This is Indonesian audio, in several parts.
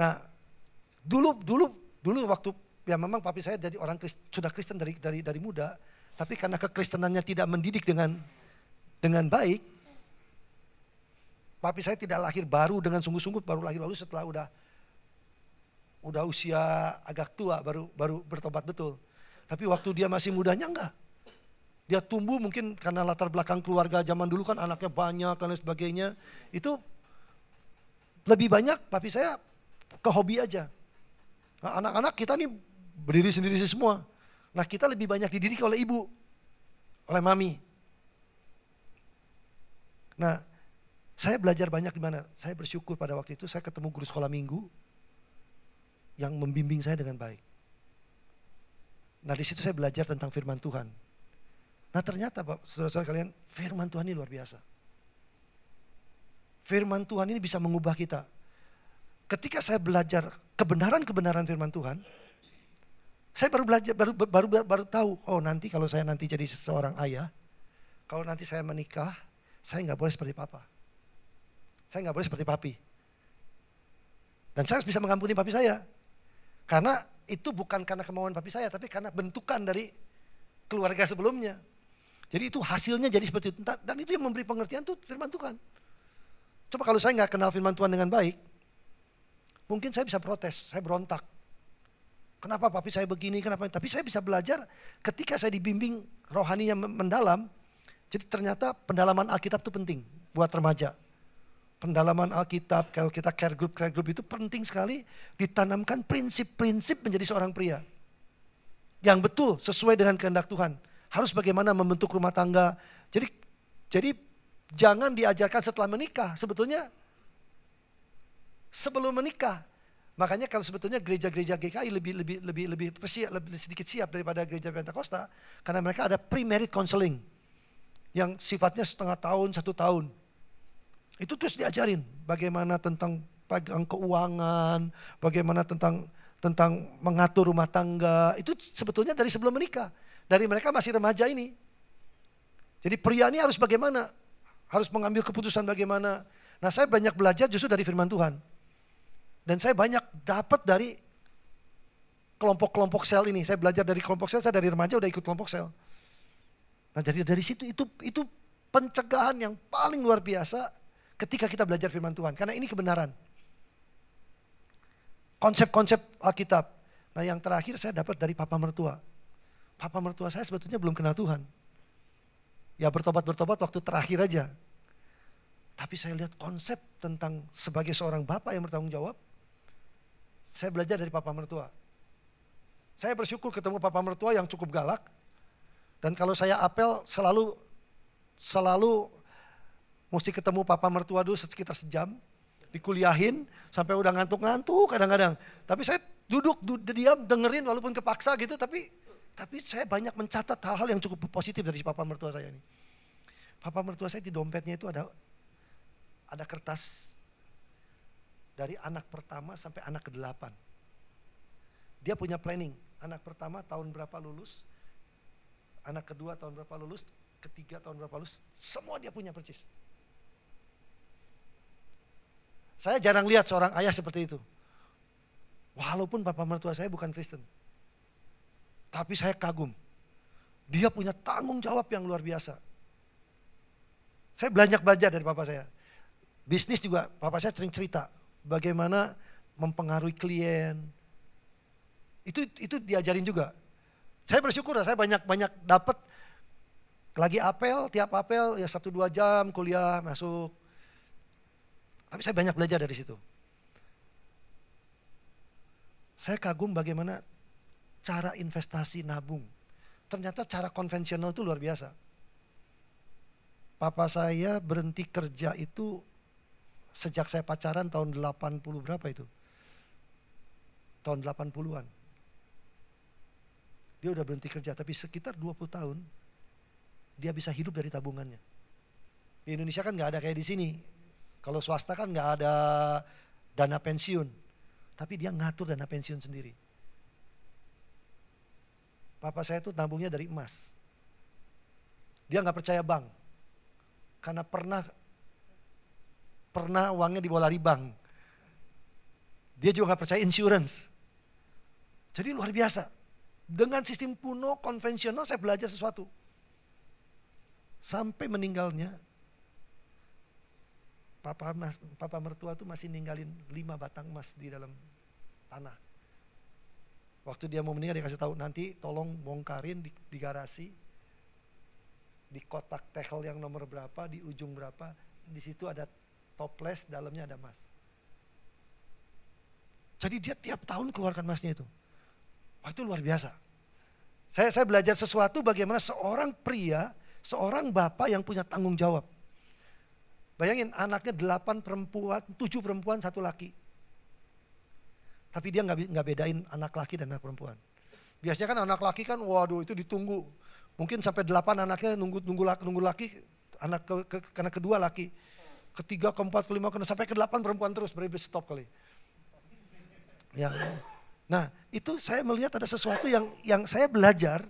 Nah, dulu dulu dulu waktu ya memang papi saya jadi orang Kristen, sudah Kristen dari dari dari muda, tapi karena kekristenannya tidak mendidik dengan dengan baik, papi saya tidak lahir baru dengan sungguh-sungguh baru lahir baru setelah udah udah usia agak tua baru baru bertobat betul. Tapi waktu dia masih mudanya enggak. Dia tumbuh mungkin karena latar belakang keluarga zaman dulu kan anaknya banyak dan lain sebagainya. Itu lebih banyak papi saya ke hobi aja. Nah, anak-anak kita nih berdiri sendiri semua. Nah kita lebih banyak dididik oleh ibu, oleh mami. Nah saya belajar banyak di mana. Saya bersyukur pada waktu itu saya ketemu guru sekolah minggu yang membimbing saya dengan baik. Nah di situ saya belajar tentang firman Tuhan. Nah ternyata Pak, saudara-saudara kalian, firman Tuhan ini luar biasa. Firman Tuhan ini bisa mengubah kita ketika saya belajar kebenaran-kebenaran firman Tuhan, saya baru belajar baru, baru baru baru tahu oh nanti kalau saya nanti jadi seseorang ayah, kalau nanti saya menikah, saya nggak boleh seperti papa. Saya nggak boleh seperti papi. Dan saya harus bisa mengampuni papi saya. Karena itu bukan karena kemauan papi saya, tapi karena bentukan dari keluarga sebelumnya. Jadi itu hasilnya jadi seperti itu. Dan itu yang memberi pengertian tuh firman Tuhan. Coba kalau saya nggak kenal firman Tuhan dengan baik, Mungkin saya bisa protes, saya berontak. Kenapa papi saya begini, kenapa? Tapi saya bisa belajar ketika saya dibimbing rohaninya mendalam. Jadi ternyata pendalaman Alkitab itu penting buat remaja. Pendalaman Alkitab, kalau kita care group, care group itu penting sekali ditanamkan prinsip-prinsip menjadi seorang pria. Yang betul, sesuai dengan kehendak Tuhan. Harus bagaimana membentuk rumah tangga. Jadi jadi jangan diajarkan setelah menikah. Sebetulnya sebelum menikah. Makanya kalau sebetulnya gereja-gereja GKI lebih lebih lebih lebih, persiap, lebih sedikit siap daripada gereja Pentakosta karena mereka ada pre counseling yang sifatnya setengah tahun, satu tahun. Itu terus diajarin bagaimana tentang pegang keuangan, bagaimana tentang tentang mengatur rumah tangga. Itu sebetulnya dari sebelum menikah. Dari mereka masih remaja ini. Jadi pria ini harus bagaimana? Harus mengambil keputusan bagaimana? Nah, saya banyak belajar justru dari firman Tuhan. Dan saya banyak dapat dari kelompok-kelompok sel ini. Saya belajar dari kelompok sel, saya dari remaja udah ikut kelompok sel. Nah jadi dari situ itu itu pencegahan yang paling luar biasa ketika kita belajar firman Tuhan. Karena ini kebenaran. Konsep-konsep Alkitab. Nah yang terakhir saya dapat dari papa mertua. Papa mertua saya sebetulnya belum kenal Tuhan. Ya bertobat-bertobat waktu terakhir aja. Tapi saya lihat konsep tentang sebagai seorang bapak yang bertanggung jawab, saya belajar dari papa mertua. Saya bersyukur ketemu papa mertua yang cukup galak. Dan kalau saya apel selalu selalu mesti ketemu papa mertua dulu sekitar sejam. Dikuliahin sampai udah ngantuk-ngantuk kadang-kadang. Tapi saya duduk, duduk diam dengerin walaupun kepaksa gitu tapi tapi saya banyak mencatat hal-hal yang cukup positif dari papa mertua saya ini. Papa mertua saya di dompetnya itu ada ada kertas dari anak pertama sampai anak ke-8. Dia punya planning. Anak pertama tahun berapa lulus, anak kedua tahun berapa lulus, ketiga tahun berapa lulus, semua dia punya persis. Saya jarang lihat seorang ayah seperti itu. Walaupun bapak mertua saya bukan Kristen. Tapi saya kagum. Dia punya tanggung jawab yang luar biasa. Saya banyak belajar dari bapak saya. Bisnis juga, bapak saya sering cerita bagaimana mempengaruhi klien. Itu itu diajarin juga. Saya bersyukur saya banyak-banyak dapat lagi apel, tiap apel ya satu dua jam kuliah masuk. Tapi saya banyak belajar dari situ. Saya kagum bagaimana cara investasi nabung. Ternyata cara konvensional itu luar biasa. Papa saya berhenti kerja itu sejak saya pacaran tahun 80 berapa itu? Tahun 80-an. Dia udah berhenti kerja, tapi sekitar 20 tahun dia bisa hidup dari tabungannya. Di Indonesia kan nggak ada kayak di sini. Kalau swasta kan nggak ada dana pensiun, tapi dia ngatur dana pensiun sendiri. Papa saya tuh nabungnya dari emas. Dia nggak percaya bank, karena pernah pernah uangnya dibawa lari bank. Dia juga nggak percaya insurance. Jadi luar biasa. Dengan sistem kuno konvensional saya belajar sesuatu. Sampai meninggalnya papa papa mertua tuh masih ninggalin lima batang emas di dalam tanah. Waktu dia mau meninggal dia kasih tahu nanti tolong bongkarin di, di garasi di kotak tekel yang nomor berapa, di ujung berapa, di situ ada toples, dalamnya ada emas. Jadi dia tiap tahun keluarkan emasnya itu. Wah itu luar biasa. Saya, saya belajar sesuatu bagaimana seorang pria, seorang bapak yang punya tanggung jawab. Bayangin anaknya delapan perempuan, tujuh perempuan, satu laki. Tapi dia nggak bedain anak laki dan anak perempuan. Biasanya kan anak laki kan, waduh itu ditunggu. Mungkin sampai delapan anaknya nunggu nunggu laki, nunggu laki anak ke, ke, karena kedua laki ketiga, keempat, kelima, keenam, sampai ke delapan perempuan terus berarti stop kali. Ya. Nah itu saya melihat ada sesuatu yang yang saya belajar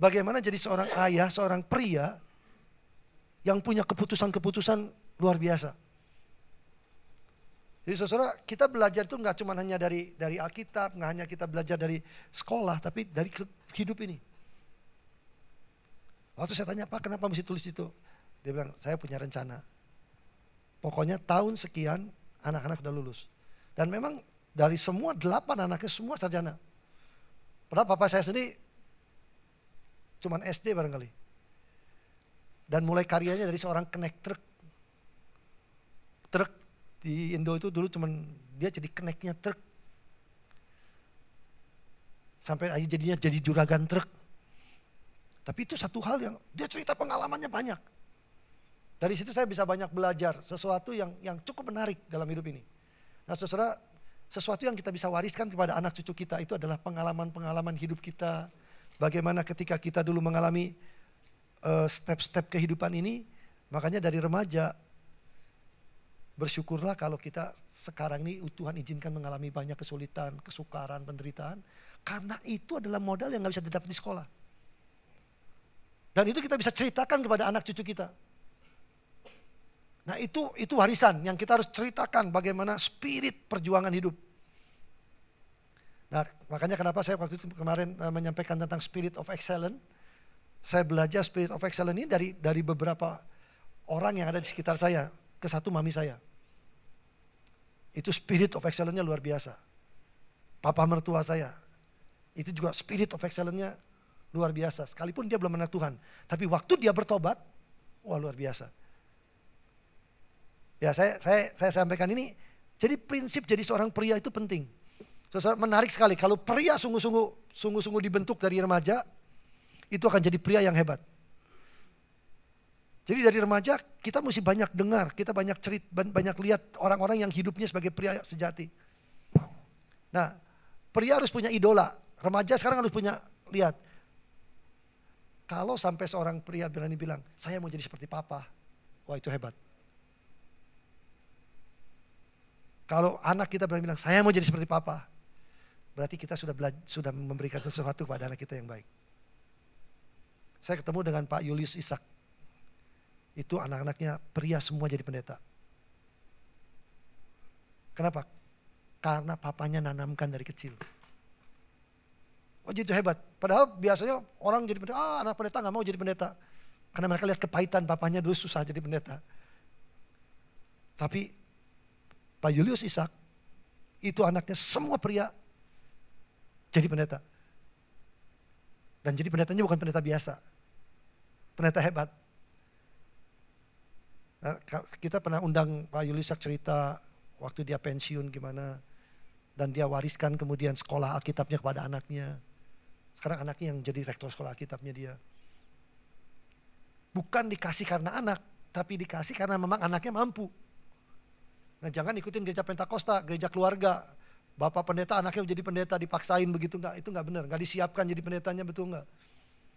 bagaimana jadi seorang ayah, seorang pria yang punya keputusan-keputusan luar biasa. Jadi saudara, kita belajar itu nggak cuma hanya dari dari Alkitab, nggak hanya kita belajar dari sekolah, tapi dari hidup ini. Waktu saya tanya, Pak kenapa mesti tulis itu? Dia bilang, saya punya rencana. Pokoknya tahun sekian anak-anak udah lulus. Dan memang dari semua delapan anaknya semua sarjana. Padahal papa saya sendiri cuman SD barangkali. Dan mulai karyanya dari seorang kenek truk. Truk di Indo itu dulu cuman dia jadi keneknya truk. Sampai akhirnya jadinya jadi juragan truk. Tapi itu satu hal yang dia cerita pengalamannya banyak. Dari situ saya bisa banyak belajar sesuatu yang yang cukup menarik dalam hidup ini. Nah, saudara, sesuatu yang kita bisa wariskan kepada anak cucu kita itu adalah pengalaman-pengalaman hidup kita. Bagaimana ketika kita dulu mengalami eh, step-step uh, kehidupan ini, makanya dari remaja bersyukurlah kalau kita sekarang ini Tuhan izinkan mengalami banyak kesulitan, kesukaran, penderitaan. Karena itu adalah modal yang nggak bisa didapat di sekolah. Dan itu kita bisa ceritakan kepada anak cucu kita. Nah itu itu warisan yang kita harus ceritakan bagaimana spirit perjuangan hidup. Nah makanya kenapa saya waktu itu kemarin eh, menyampaikan tentang spirit of excellence. Saya belajar spirit of excellence ini dari dari beberapa orang yang ada di sekitar saya. ke satu mami saya. Itu spirit of excellence-nya luar biasa. Papa mertua saya. Itu juga spirit of excellence-nya luar biasa. Sekalipun dia belum mengenal Tuhan. Tapi waktu dia bertobat, wah luar biasa Ya saya saya saya sampaikan ini. Jadi prinsip jadi seorang pria itu penting. Sesuatu menarik sekali kalau pria sungguh-sungguh sungguh-sungguh dibentuk dari remaja itu akan jadi pria yang hebat. Jadi dari remaja kita mesti banyak dengar, kita banyak cerit, banyak lihat orang-orang yang hidupnya sebagai pria sejati. Nah, pria harus punya idola. Remaja sekarang harus punya lihat. Kalau sampai seorang pria berani bilang, saya mau jadi seperti papa, wah itu hebat. Kalau anak kita berani bilang, saya mau jadi seperti papa, berarti kita sudah sudah memberikan sesuatu kepada anak kita yang baik. Saya ketemu dengan Pak Julius Isak. Itu anak-anaknya pria semua jadi pendeta. Kenapa? Karena papanya nanamkan dari kecil. Oh jadi itu hebat. Padahal biasanya orang jadi pendeta, ah anak pendeta gak mau jadi pendeta. Karena mereka lihat kepahitan papanya dulu susah jadi pendeta. Tapi Pak Julius Ishak itu anaknya semua pria jadi pendeta. Dan jadi pendetanya bukan pendeta biasa. Pendeta hebat. Nah, kita pernah undang Pak Julius Ishak cerita waktu dia pensiun gimana. Dan dia wariskan kemudian sekolah Alkitabnya kepada anaknya. Sekarang anaknya yang jadi rektor sekolah Alkitabnya dia. Bukan dikasih karena anak, tapi dikasih karena memang anaknya mampu. Nah jangan ikutin gereja Pentakosta, gereja keluarga. Bapak pendeta anaknya jadi pendeta dipaksain begitu nggak? itu enggak benar. nggak disiapkan jadi pendetanya betul nggak?